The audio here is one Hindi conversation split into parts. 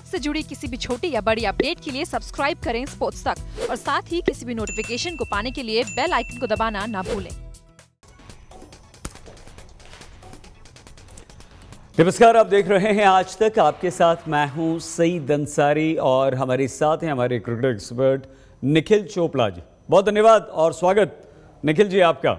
स्पोर्ट्स से जुड़ी किसी भी छोटी या बड़ी अपडेट के लिए सब्सक्राइब करें स्पोर्ट्स तक और साथ ही किसी भी नोटिफिकेशन को पाने के लिए बेल आइकन को दबाना ना भूलें नमस्कार आप देख रहे हैं आज तक आपके साथ मैं हूं सईद अंसारी और हमारे साथ हैं हमारे क्रिकेट एक्सपर्ट निखिल चोपला जी बहुत धन्यवाद और स्वागत निखिल जी आपका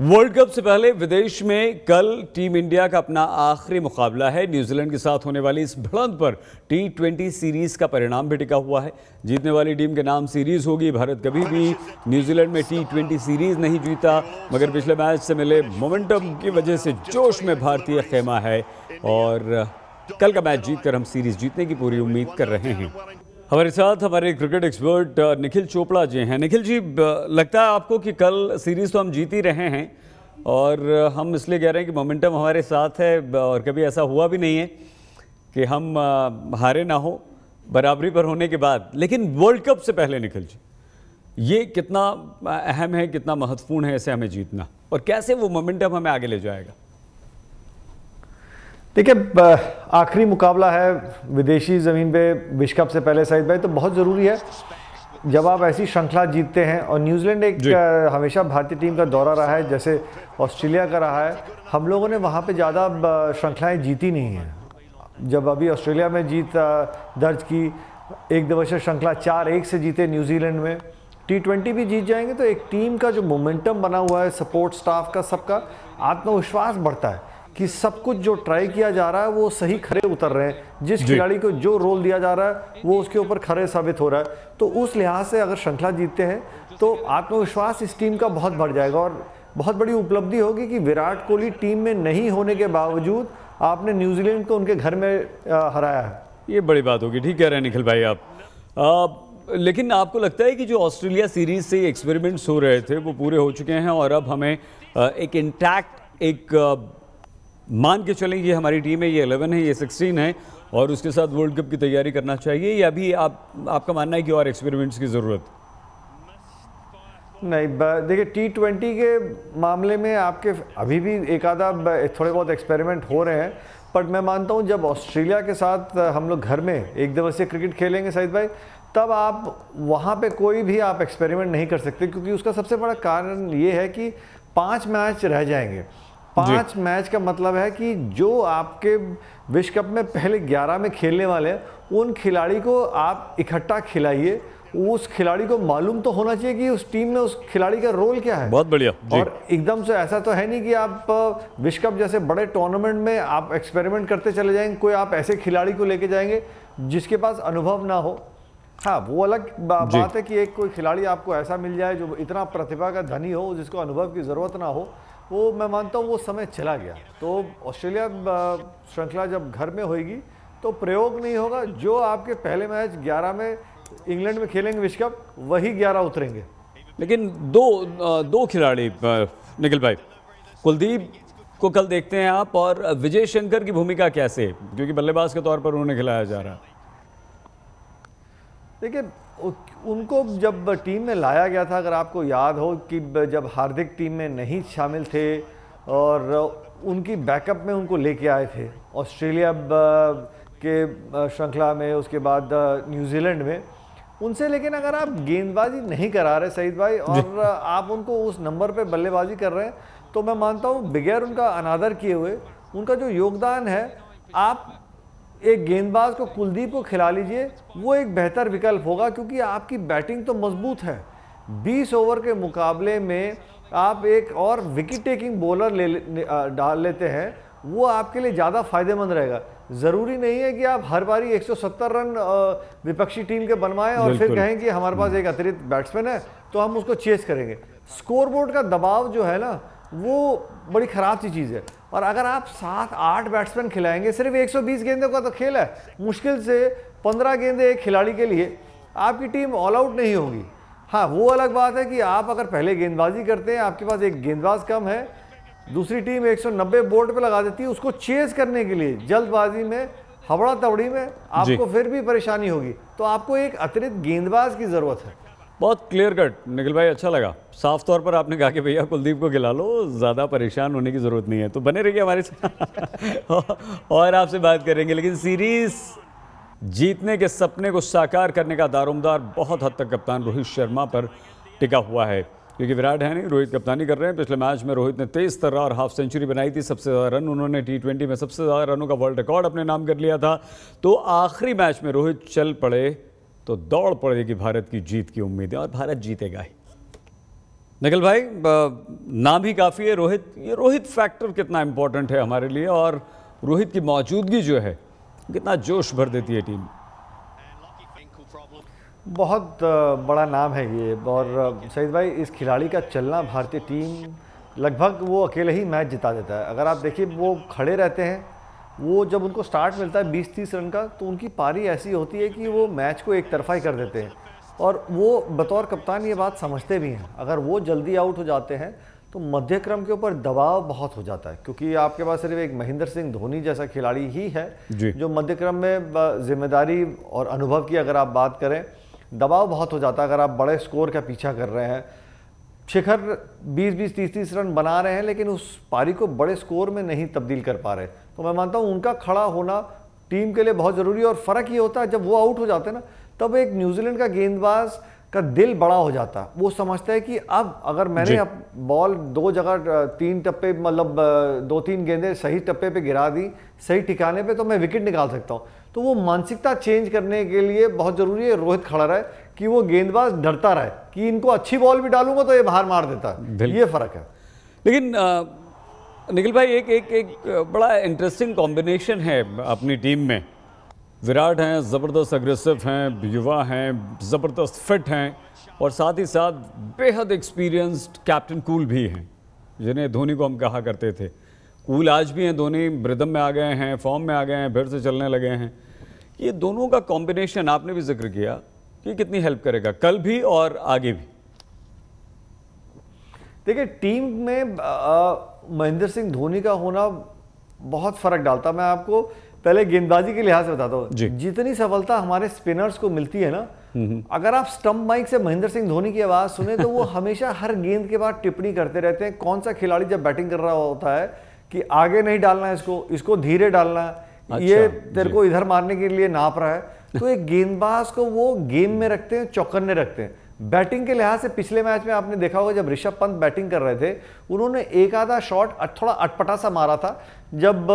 वर्ल्ड कप से पहले विदेश में कल टीम इंडिया का अपना आखिरी मुकाबला है न्यूजीलैंड के साथ होने वाली इस भिड़ंत पर टी ट्वेंटी सीरीज का परिणाम भी टिका हुआ है जीतने वाली टीम के नाम सीरीज होगी भारत कभी भी न्यूजीलैंड में टी ट्वेंटी सीरीज नहीं जीता मगर पिछले मैच से मिले मोमेंटम की वजह से जोश में भारतीय खेमा है और कल का मैच जीतकर हम सीरीज जीतने की पूरी उम्मीद कर रहे हैं हमारे साथ हमारे क्रिकेट एक्सपर्ट निखिल चोपड़ा जी हैं निखिल जी लगता है आपको कि कल सीरीज तो हम जीत ही रहे हैं और हम इसलिए कह रहे हैं कि मोमेंटम हमारे साथ है और कभी ऐसा हुआ भी नहीं है कि हम हारे ना हो बराबरी पर होने के बाद लेकिन वर्ल्ड कप से पहले निखिल जी ये कितना अहम है कितना महत्वपूर्ण है ऐसे हमें जीतना और कैसे वो मोमेंटम हमें आगे ले जाएगा देखिए आखिरी मुकाबला है विदेशी ज़मीन पे विश्व कप से पहले सईद भाई तो बहुत ज़रूरी है जब आप ऐसी श्रृंखला जीतते हैं और न्यूजीलैंड एक हमेशा भारतीय टीम का दौरा रहा है जैसे ऑस्ट्रेलिया का रहा है हम लोगों ने वहाँ पे ज़्यादा श्रृंखलाएँ जीती नहीं हैं जब अभी ऑस्ट्रेलिया में जीत दर्ज की एक दिवसीय श्रृंखला चार एक से जीते न्यूजीलैंड में टी ट्वेंटी भी जीत जाएंगे तो एक टीम का जो मोमेंटम बना हुआ है सपोर्ट स्टाफ का सबका आत्मविश्वास बढ़ता है कि सब कुछ जो ट्राई किया जा रहा है वो सही खरे उतर रहे हैं जिस खिलाड़ी को जो रोल दिया जा रहा है वो उसके ऊपर खरे साबित हो रहा है तो उस लिहाज से अगर श्रृंखला जीतते हैं तो आत्मविश्वास इस टीम का बहुत बढ़ जाएगा और बहुत बड़ी उपलब्धि होगी कि विराट कोहली टीम में नहीं होने के बावजूद आपने न्यूजीलैंड को उनके घर में हराया है ये बड़ी बात होगी ठीक कह रहे हैं निखिल भाई आप आ, लेकिन आपको लगता है कि जो ऑस्ट्रेलिया सीरीज से एक्सपेरिमेंट्स हो रहे थे वो पूरे हो चुके हैं और अब हमें एक इंटैक्ट एक मान के चलें ये हमारी टीम है ये अलेवन है ये सिक्सटीन है और उसके साथ वर्ल्ड कप की तैयारी करना चाहिए या अभी आप आपका मानना है कि और एक्सपेरिमेंट्स की ज़रूरत नहीं देखिए टी ट्वेंटी के मामले में आपके अभी भी एक आधा थोड़े बहुत एक्सपेरिमेंट हो रहे हैं बट मैं मानता हूँ जब ऑस्ट्रेलिया के साथ हम लोग घर में एक दिवसीय क्रिकेट खेलेंगे सईद भाई तब आप वहाँ पे कोई भी आप एक्सपेरिमेंट नहीं कर सकते क्योंकि उसका सबसे बड़ा कारण ये है कि पाँच मैच रह जाएंगे पांच मैच का मतलब है कि जो आपके विश्व कप में पहले ग्यारह में खेलने वाले हैं उन खिलाड़ी को आप इकट्ठा खिलाइए उस खिलाड़ी को मालूम तो होना चाहिए कि उस टीम में उस खिलाड़ी का रोल क्या है बहुत बढ़िया और एकदम से ऐसा तो है नहीं कि आप विश्व कप जैसे बड़े टूर्नामेंट में आप एक्सपेरिमेंट करते चले जाएंगे कोई आप ऐसे खिलाड़ी को लेके जाएंगे जिसके पास अनुभव ना हो हाँ वो अलग बा, बात है कि एक कोई खिलाड़ी आपको ऐसा मिल जाए जो इतना प्रतिभा का धनी हो जिसको अनुभव की जरूरत ना हो वो मैं मानता हूँ वो समय चला गया तो ऑस्ट्रेलिया श्रृंखला जब घर में होगी तो प्रयोग नहीं होगा जो आपके पहले मैच 11 में इंग्लैंड में खेलेंगे विश्व कप वही 11 उतरेंगे लेकिन दो दो खिलाड़ी निखिल भाई कुलदीप को कल देखते हैं आप और विजय शंकर की भूमिका कैसे क्योंकि बल्लेबाज के तौर पर उन्हें खिलाया जा रहा है देखिए उनको जब टीम में लाया गया था अगर आपको याद हो कि जब हार्दिक टीम में नहीं शामिल थे और उनकी बैकअप में उनको लेके आए थे ऑस्ट्रेलिया के श्रृंखला में उसके बाद न्यूजीलैंड में उनसे लेकिन अगर आप गेंदबाजी नहीं करा रहे सईद भाई और आप उनको उस नंबर पे बल्लेबाजी कर रहे हैं तो मैं मानता हूँ बगैर उनका अनादर किए हुए उनका जो योगदान है आप एक गेंदबाज को कुलदीप को खिला लीजिए वो एक बेहतर विकल्प होगा क्योंकि आपकी बैटिंग तो मजबूत है 20 ओवर के मुकाबले में आप एक और विकेट टेकिंग बॉलर ले, ले डाल लेते हैं वो आपके लिए ज़्यादा फायदेमंद रहेगा ज़रूरी नहीं है कि आप हर बारी 170 रन विपक्षी टीम के बनवाएं और फिर कहें कि हमारे पास हम्म। एक अतिरिक्त बैट्समैन है तो हम उसको चेस करेंगे स्कोरबोर्ड का दबाव जो है ना वो बड़ी ख़राब सी चीज़ है और अगर आप सात आठ बैट्समैन खिलाएंगे सिर्फ 120 गेंदों का तो खेल है मुश्किल से 15 गेंदे एक खिलाड़ी के लिए आपकी टीम ऑल आउट नहीं होगी हाँ वो अलग बात है कि आप अगर पहले गेंदबाजी करते हैं आपके पास एक गेंदबाज कम है दूसरी टीम 190 बोर्ड पर लगा देती है उसको चेज करने के लिए जल्दबाजी में हवड़ा तवड़ी में आपको फिर भी परेशानी होगी तो आपको एक अतिरिक्त गेंदबाज की ज़रूरत है बहुत क्लियर कट निखिल भाई अच्छा लगा साफ तौर पर आपने कहा कि भैया कुलदीप को खिला लो ज़्यादा परेशान होने की ज़रूरत नहीं है तो बने रहिए हमारे साथ और आपसे बात करेंगे लेकिन सीरीज़ जीतने के सपने को साकार करने का दारोमदार बहुत हद तक कप्तान रोहित शर्मा पर टिका हुआ है क्योंकि विराट है नहीं रोहित कप्तानी कर रहे हैं पिछले मैच में रोहित ने तेज तर्रा और हाफ सेंचुरी बनाई थी सबसे ज़्यादा रन उन्होंने टी ट्वेंटी में सबसे ज़्यादा रनों का वर्ल्ड रिकॉर्ड अपने नाम कर लिया था तो आखिरी मैच में रोहित चल पड़े तो दौड़ पड़ेगी भारत की जीत की उम्मीदें और भारत जीतेगा ही निखिल भाई नाम ही काफ़ी है रोहित ये रोहित फैक्टर कितना इम्पोर्टेंट है हमारे लिए और रोहित की मौजूदगी जो है कितना जोश भर देती है टीम बहुत बड़ा नाम है ये और सईद भाई इस खिलाड़ी का चलना भारतीय टीम लगभग वो अकेले ही मैच जिता देता है अगर आप देखिए वो खड़े रहते हैं वो जब उनको स्टार्ट मिलता है बीस तीस रन का तो उनकी पारी ऐसी होती है कि वो मैच को एक तरफा ही कर देते हैं और वो बतौर कप्तान ये बात समझते भी हैं अगर वो जल्दी आउट हो जाते हैं तो मध्य क्रम के ऊपर दबाव बहुत हो जाता है क्योंकि आपके पास सिर्फ एक महेंद्र सिंह धोनी जैसा खिलाड़ी ही है जो मध्य क्रम में जिम्मेदारी और अनुभव की अगर आप बात करें दबाव बहुत हो जाता है अगर आप बड़े स्कोर का पीछा कर रहे हैं शिखर 20-20 30-30 रन बना रहे हैं लेकिन उस पारी को बड़े स्कोर में नहीं तब्दील कर पा रहे तो मैं मानता हूँ उनका खड़ा होना टीम के लिए बहुत ज़रूरी है और फ़र्क ये होता है जब वो आउट हो जाते हैं ना तब एक न्यूजीलैंड का गेंदबाज का दिल बड़ा हो जाता है वो समझता है कि अब अगर मैंने अब बॉल दो जगह तीन टप्पे मतलब दो तीन गेंदे सही टप्पे पे गिरा दी सही ठिकाने पे तो मैं विकेट निकाल सकता हूँ तो वो मानसिकता चेंज करने के लिए बहुत ज़रूरी है रोहित खड़ा रहा है कि वो गेंदबाज डरता रहे कि इनको अच्छी बॉल भी डालूंगा तो ये बाहर मार देता है ये फ़र्क है लेकिन निखिल भाई एक एक एक बड़ा इंटरेस्टिंग कॉम्बिनेशन है अपनी टीम में विराट हैं ज़बरदस्त अग्रेसिव हैं युवा हैं ज़बरदस्त फिट हैं और साथ ही साथ बेहद एक्सपीरियंस्ड कैप्टन कूल भी हैं जिन्हें धोनी को हम कहा करते थे कूल आज भी हैं धोनी ब्रिदम में आ गए हैं फॉर्म में आ गए हैं फिर से चलने लगे हैं ये दोनों का कॉम्बिनेशन आपने भी जिक्र किया कि कितनी हेल्प करेगा कल भी और आगे भी देखिए टीम में महेंद्र सिंह धोनी का होना बहुत फर्क डालता मैं आपको पहले गेंदबाजी के लिहाज से बताता हूँ जितनी सफलता हमारे स्पिनर्स को मिलती है ना हम्म, हम्म। अगर आप स्टंप माइक से महेंद्र सिंह धोनी की आवाज सुने तो वो हमेशा हर गेंद के बाद टिप्पणी करते रहते हैं कौन सा खिलाड़ी जब बैटिंग कर रहा होता है कि आगे नहीं डालना है इसको इसको धीरे डालना है अच्छा, ये तेरे को इधर मारने के लिए नाप रहा है तो एक गेंदबाज को वो गेम में रखते हैं चौकन्ने रखते हैं बैटिंग के लिहाज से पिछले मैच में आपने देखा होगा जब ऋषभ पंत बैटिंग कर रहे थे उन्होंने एक आधा शॉट थोड़ा अटपटा सा मारा था जब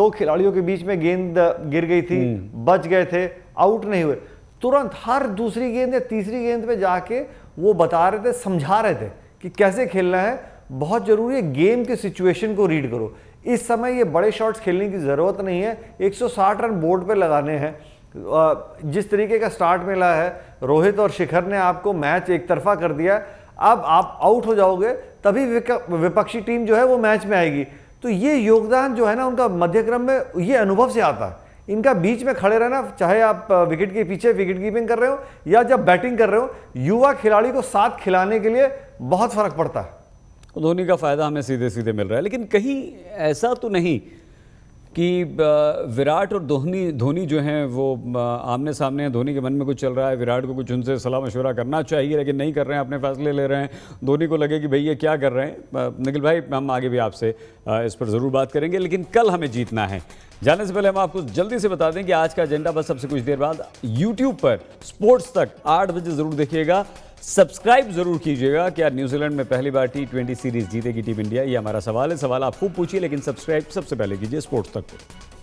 दो खिलाड़ियों के बीच में गेंद गिर गई थी हम्म। बच गए थे आउट नहीं हुए तुरंत हर दूसरी गेंद या तीसरी गेंद पे जाके वो बता रहे थे समझा रहे थे कि कैसे खेलना है बहुत जरूरी है गेम के सिचुएशन को रीड करो इस समय ये बड़े शॉट्स खेलने की ज़रूरत नहीं है 160 रन बोर्ड पे लगाने हैं जिस तरीके का स्टार्ट मिला है रोहित और शिखर ने आपको मैच एक तरफा कर दिया अब आप आउट हो जाओगे तभी विपक्षी टीम जो है वो मैच में आएगी तो ये योगदान जो है ना उनका मध्यक्रम में ये अनुभव से आता है इनका बीच में खड़े रहना चाहे आप विकेट के पीछे विकेट कीपिंग कर रहे हो या जब बैटिंग कर रहे हो युवा खिलाड़ी को साथ खिलाने के लिए बहुत फर्क पड़ता है धोनी का फ़ायदा हमें सीधे सीधे मिल रहा है लेकिन कहीं ऐसा तो नहीं कि विराट और धोनी धोनी जो हैं वो आमने सामने हैं धोनी के मन में कुछ चल रहा है विराट को कुछ उनसे सलाह मशवरा करना चाहिए लेकिन नहीं कर रहे हैं अपने फैसले ले रहे हैं धोनी को लगे कि भाई ये क्या कर रहे हैं निखिल भाई हम आगे भी आपसे इस पर ज़रूर बात करेंगे लेकिन कल हमें जीतना है जाने से पहले हम आपको जल्दी से बता दें कि आज का एजेंडा बस सबसे कुछ देर बाद यूट्यूब पर स्पोर्ट्स तक आठ बजे ज़रूर देखिएगा सब्सक्राइब जरूर कीजिएगा क्या न्यूजीलैंड में पहली बार टी ट्वेंटी सीरीज जीतेगी टीम इंडिया ये हमारा सवाल है सवाल आप खूब पूछिए लेकिन सब्सक्राइब सबसे पहले कीजिए स्पोर्ट्स तक को